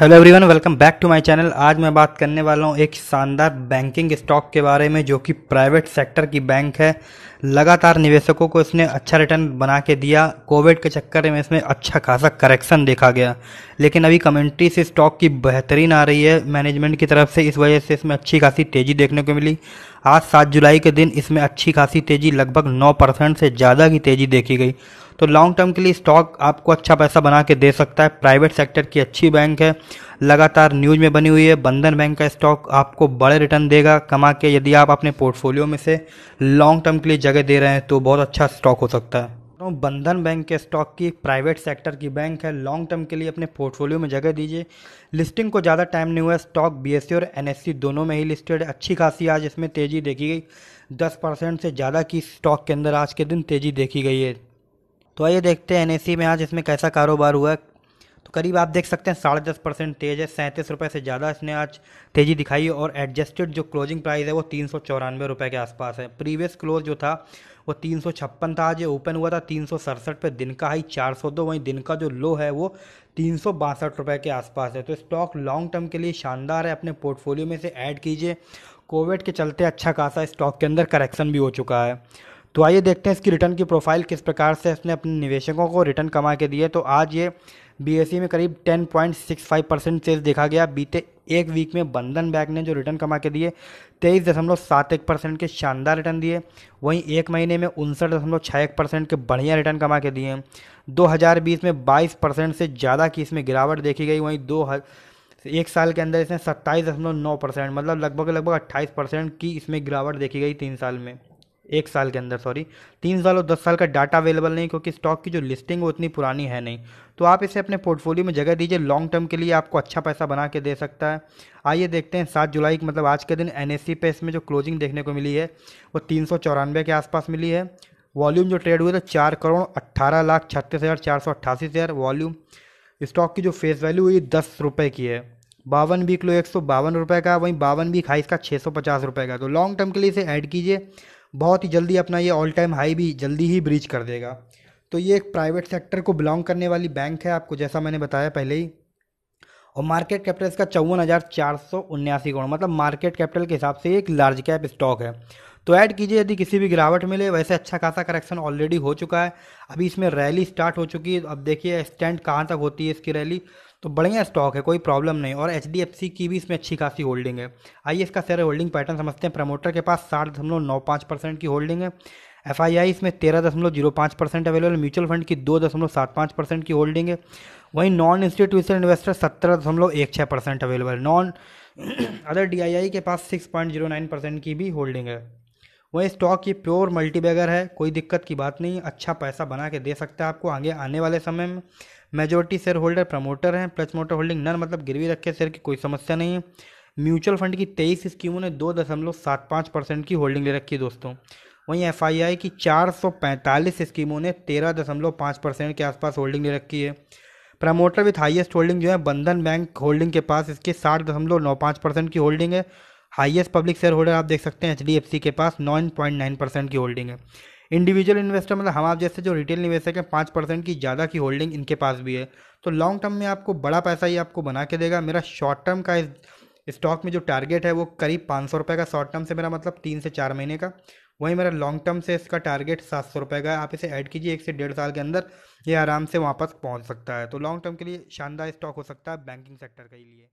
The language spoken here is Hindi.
hello everyone welcome back to my channel आज मैं बात करने वाला हूँ एक शानदार बैंकिंग स्टॉक के बारे में जो कि प्राइवेट सेक्टर की बैंक है लगातार निवेशकों को इसने अच्छा रिटर्न बना के दिया कोविड के चक्कर में इसमें अच्छा खासा करेक्शन देखा गया लेकिन अभी कमेंट्री से स्टॉक की बेहतरीन आ रही है मैनेजमेंट की तरफ से इस वजह से इसमें अच्छी खासी तेज़ी देखने को मिली आज सात जुलाई के दिन इसमें अच्छी खासी तेज़ी लगभग नौ से ज़्यादा की तेज़ी देखी गई तो लॉन्ग टर्म के लिए स्टॉक आपको अच्छा पैसा बना के दे सकता है प्राइवेट सेक्टर की अच्छी बैंक है लगातार न्यूज में बनी हुई है बंधन बैंक का स्टॉक आपको बड़े रिटर्न देगा कमा के यदि आप अपने पोर्टफोलियो में से लॉन्ग टर्म के लिए जगह दे रहे हैं तो बहुत अच्छा स्टॉक हो सकता है तो बंधन बैंक के स्टॉक की प्राइवेट सेक्टर की बैंक है लॉन्ग टर्म के लिए अपने पोर्टफोलियो में जगह दीजिए लिस्टिंग को ज़्यादा टाइम नहीं हुआ स्टॉक बी e और एन e दोनों में ही लिस्टेड अच्छी खासी आज इसमें तेज़ी देखी गई दस परसेंट से ज़्यादा की स्टॉक के अंदर आज के दिन तेज़ी देखी गई है तो आइए देखते हैं एन में आज इसमें कैसा कारोबार हुआ तो करीब आप देख सकते हैं साढ़े दस परसेंट तेज है सैंतीस रुपये से ज़्यादा इसने आज तेज़ी दिखाई है और एडजस्टेड जो क्लोजिंग प्राइस है वो तीन सौ चौरानवे रुपये के आसपास है प्रीवियस क्लोज जो था वो तीन सौ छप्पन था आज ओपन हुआ था तीन सौ सड़सठ पर दिन का हाई चार सौ दो वहीं दिन का जो लो है वो तीन सौ बासठ रुपये के आसपास है तो स्टॉक लॉन्ग टर्म के लिए शानदार है अपने पोर्टफोलियो में से ऐड कीजिए कोविड के चलते अच्छा खासा स्टॉक के अंदर करेक्शन भी हो चुका है तो आइए देखते हैं इसकी रिटर्न की प्रोफाइल किस प्रकार से इसने अपने निवेशकों को रिटर्न कमा के दिए तो आज ये बी e में करीब 10.65 परसेंट सेल्स देखा गया बीते एक वीक में बंधन बैंक ने जो रिटर्न कमा के दिए तेईस दशमलव सात एक परसेंट के शानदार रिटर्न दिए वहीं एक महीने में उनसठ दशमलव छः एक परसेंट के बढ़िया रिटर्न कमा के दिए दो हज़ार बीस में बाईस परसेंट से ज़्यादा की इसमें गिरावट देखी गई वहीं दो एक साल के अंदर इसमें सत्ताईस दशमलव नौ परसेंट मतलब लगभग लगभग अट्ठाईस परसेंट की इसमें गिरावट देखी गई तीन साल में एक साल के अंदर सॉरी तीन साल और दस साल का डाटा अवेलेबल नहीं क्योंकि स्टॉक की जो लिस्टिंग वो उतनी पुरानी है नहीं तो आप इसे अपने पोर्टफोलियो में जगह दीजिए लॉन्ग टर्म के लिए आपको अच्छा पैसा बना के दे सकता है आइए देखते हैं सात जुलाई मतलब आज के दिन एन पे इसमें जो क्लोजिंग देखने को मिली है वो तीन के आसपास मिली है वॉल्यूम जो ट्रेड हुए थे चार करोड़ अट्ठारह लाख छत्तीस हज़ार चार सौ अट्ठासी शेयर वॉल्यूम स्टॉक की जो फेस वैल्यू हुई दस रुपये की है बावन बी लो एक सौ बावन रुपये का वहीं बावन बी हाई इसका छः सौ पचास रुपये का तो लॉन्ग टर्म के लिए इसे ऐड कीजिए बहुत ही जल्दी अपना ये ऑल टाइम हाई भी जल्दी ही ब्रीच कर देगा तो ये एक प्राइवेट सेक्टर को बिलोंग करने वाली बैंक है आपको जैसा मैंने बताया पहले ही और मार्केट कैपिटल इसका चौवन हज़ार चार सौ उन्यासी करोड़ मतलब मार्केट कैपिटल के हिसाब से एक लार्ज कैप स्टॉक है तो ऐड कीजिए यदि किसी भी गिरावट मिले वैसे अच्छा खासा करेक्शन ऑलरेडी हो चुका है अभी इसमें रैली स्टार्ट हो चुकी है अब देखिए स्टैंड कहाँ तक होती है इसकी रैली तो बढ़िया स्टॉक है कोई प्रॉब्लम नहीं और एच की भी इसमें अच्छी खासी होल्डिंग है आइए इसका शेयर होल्डिंग पैटर्न समझते हैं प्रमोटर के पास साठ दशमलव नौ पाँच परसेंट की होल्डिंग है एफ आई आई इसमें तेरह दशमलव जीरो पाँच परसेंट अवेलेबल म्यूचुअल फंड की दो दशमलव सात पाँच परसेंट की होल्डिंग है वहीं नॉन इंस्टीट्यूशनल इन्वेस्टर सत्रह दशमलव एक छः percent available non other D I I के पास six point zero nine percent की भी होल्डिंग है वहीं स्टॉक ये प्योर मल्टीबैगर है कोई दिक्कत की बात नहीं अच्छा पैसा बना के दे सकता है आपको आगे आने वाले समय में मेजोरिटी शेयर होल्डर प्रमोटर हैं प्लस मोटर होल्डिंग नन मतलब गिरवी रखे शेयर की कोई समस्या नहीं है म्यूचुअल फंड की तेईस स्कीमों ने दो दशमलव सात पाँच परसेंट की होल्डिंग ले रखी है दोस्तों वहीं एफ आई आई की चार सौ पैंतालीस स्कीमों ने तेरह दशमलव पाँच परसेंट के आसपास होल्डिंग ले रखी है प्रमोटर विथ हाईएस्ट होल्डिंग जो है बंधन बैंक होल्डिंग के पास इसके साठ दशमलव नौ पाँच परसेंट की होल्डिंग है हाईएस्ट पब्लिक शेयर होल्डर आप देख सकते हैं एच के पास नाइन पॉइंट नाइन परसेंट की होल्डिंग है इंडिविजुअल इन्वेस्टर मतलब हम आप जैसे जो रिटेल निवेशक हैं पाँच परसेंट की ज़्यादा की होल्डिंग इनके पास भी है तो लॉन्ग टर्म में आपको बड़ा पैसा ही आपको बना के देगा मेरा शॉर्ट टर्म का स्टॉक में जो टारगेट है वो करीब पाँच सौ रुपये का शॉर्ट टर्म से मेरा मतलब तीन से चार महीने का वहीं मेरा लॉन्ग टर्म से इसका टारगेट सात सौ रुपये का है आप इसे ऐड कीजिए एक से डेढ़ साल के अंदर ये आराम से वापस पहुंच सकता है तो लॉन्ग टर्म के लिए शानदार स्टॉक हो सकता है बैंकिंग सेक्टर के लिए